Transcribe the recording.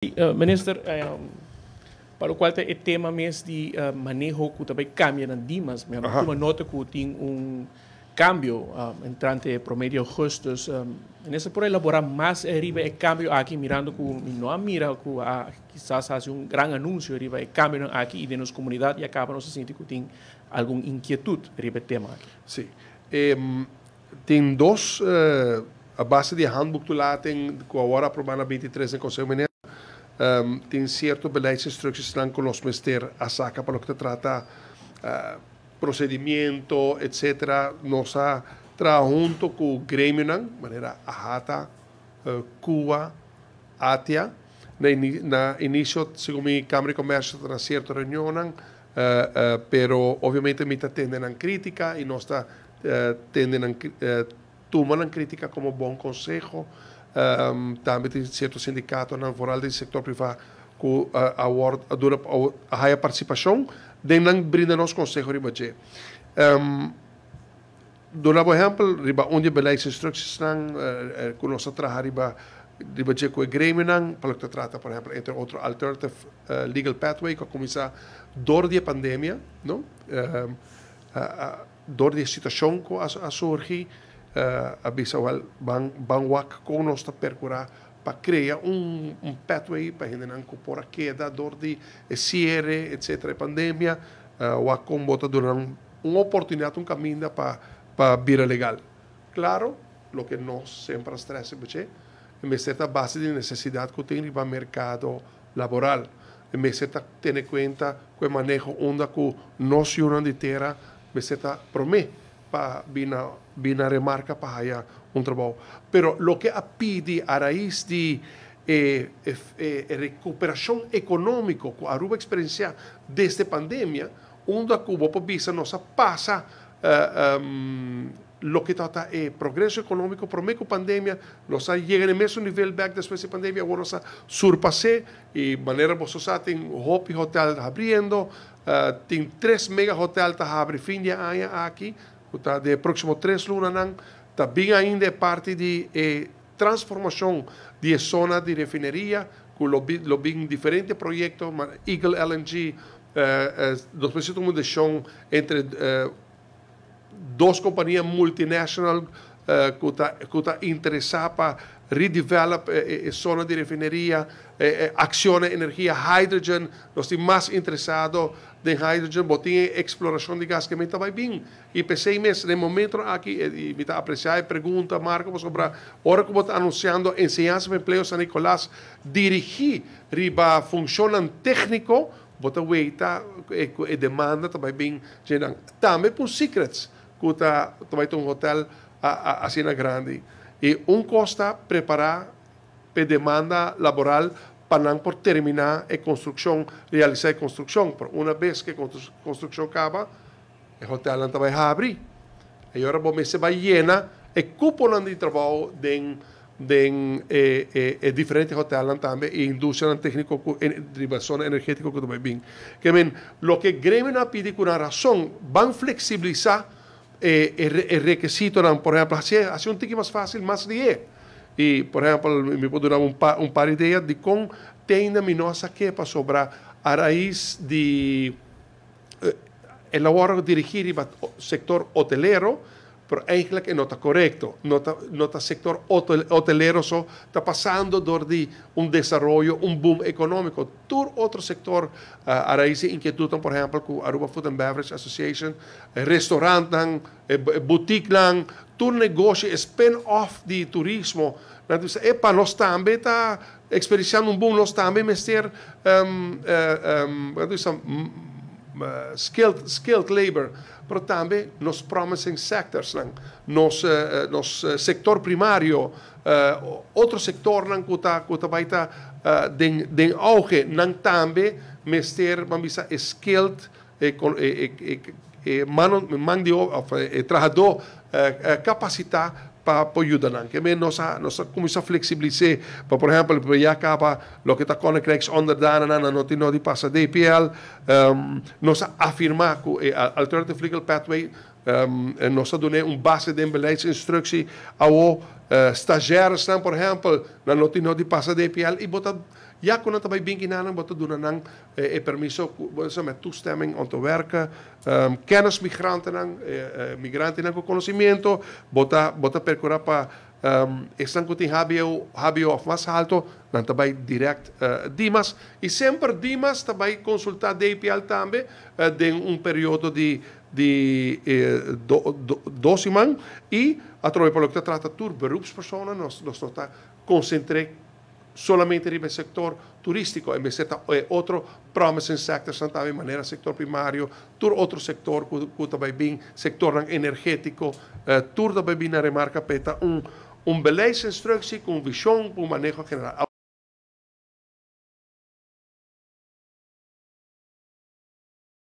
Ministro, eh, minister, um, ehm, para o qual é tema mesmo de uh, eh, manejo que também cambia na Dimas, mas uh -huh. uma nota que tem um cambio uh, eh, entrante promédio justos. Um, ehm, nessa por elaborar mais arriba er o cambio aqui, mirando que não mira que ah, quizás faz um grande anúncio arriba o cambio aqui e de nossa comunidade e acaba não se sentindo que tem alguma inquietude arriba tema aqui. Sim. Sí. Um, tem dois, uh, a base de handbook do lá tem, que agora na 23 em Conselho Mineiro, um, ehm, teen con los los mister asaka para lo que trata eh, procedimiento, etcétera, nos ha trabajado junto con gremio de manera ajata, eh, Cuba, Atia, En el inicio según mi cámara de comercio na cierto reunión eh, pero obviamente mi tenden a crítica y nos está crítica como buen consejo. um, ehm, também tem certo sindicato na voral do setor privado com a, a, World, a, dura, a, a, participação, nem não brinda nosso conselho riba de. Um, do lado exemplo, riba onde belai se instruções não, com nossa trabalho riba riba de com grêmio não, para que trata, por exemplo, entre outro alternative uh, legal pathway que começa dor de pandemia, não? Um, ehm, a dor de situação que a, a surgir Eh, a bisawal bang bang wak ko nos percura para crea un, un pathway para gente nan por da dor di siere eh, etcétera pandemia o eh, wak con bota durar un, oportunidad un camino para para vira legal claro lo que no sempre stressa perché è messa base di necesidad che tiene riba mercato laboral è tiene cuenta que manejo onda che no si una di terra messa me para remarca para allá un trabajo... Pero lo que a pide a raíz de eh, eh, eh, recuperación eh, econômica que Aruba experiencia desde pandemia, ...un a cubo por visa nos pasa em, lo que trata es progreso económico, medio pandemia, los ha el al mismo nivel back después de pandemia, ahora se surpasé y manera vosotros tenemos Hopi Hotel abriendo, uh, tres mega hoteles que abren fin de año aquí, Tá? De próximo três lunas, também ainda é parte de eh, transformação de zona de refineria, com lobby, lobby diferentes projetos, Eagle LNG, dos eh, de uma entre eh, duas companhias multinacionais eh, que estão tá, tá interessadas para redevelop eh, eh, eh, zona de refinaria, eh, energia hydrogen. nós estamos mais interessados em hydrogen, botín exploração de gás que também está bem E pensei mesmo, no momento aqui, e me está apreciando a pergunta, Marco, sobre a hora como está anunciando ensinança de emprego São Nicolás, dirigir riba funcionam técnico, bota weita e, e demanda também bem, também com secrets, que também tem um hotel a, a, a Grande. Y un costa preparar por demanda laboral para por terminar la e construcción, realizar la e construcción. Por una vez que la construcción acaba, el hotel va a abrir. E agora va vai llenar el cupo de trabalho de de eh, eh, diferentes hoteles también e industria técnico en zona energética que también que men lo que gremio no pide con una razón van a flexibilizar eh, el, requisito por ejemplo, hacía, hacía un ticket más fácil, más 10. Y, por ejemplo, me durava un un par de días de cómo tem na quepa sobre a raíz de eh, el labor dirigir el sector hotelero, pero es que no está correcto. nota sector hotelero está pasando por un desarrollo, un boom económico. Todo otro sector, ah, a inquietud, por ejemplo, con Aruba Food and Beverage Association, eh, restaurantes, eh, eh, boutiques, todo negocio, spin-off de turismo. Entonces, epa, los também está experienciando un boom, no também, mister, um, Uh, skilled, labor, pero también nos promising sectors, los nos, uh, uh, sector primario, uh, otro sector que kuta en auge también skilled eh, de para ajudar. Jeg mener også, også como isso a flexibilizar por exemplo para já cá para lo que está com under dana na não tem não passa DPL um, nós afirmar que a alternative legal pathway um, nós donar um base de instrução ao uh, eh, estagiários, por exemplo, na não tem não passa DPL e botar Jako na by binginanang wat te doen en dan eh, eh, permiso so met toestemming om te werken. Um, ehm, kennis migranten dan eh, eh, migranten dan conhecimento bota bota percura pa um, estão com tem hábil hábil of mais alto não também direct uh, Dimas e sempre Dimas também consultar DPL também uh, eh, de um período de de eh, do, do, doce man e através pelo que trata tur beroepspersonen nós nós está concentrar solamente en el sector turístico, en vez eh, otro promising sector, santa manera sector primario, tur otro sector, sector energético, eh, tur de remarca peta un, un instrucción con visión, un manejo general.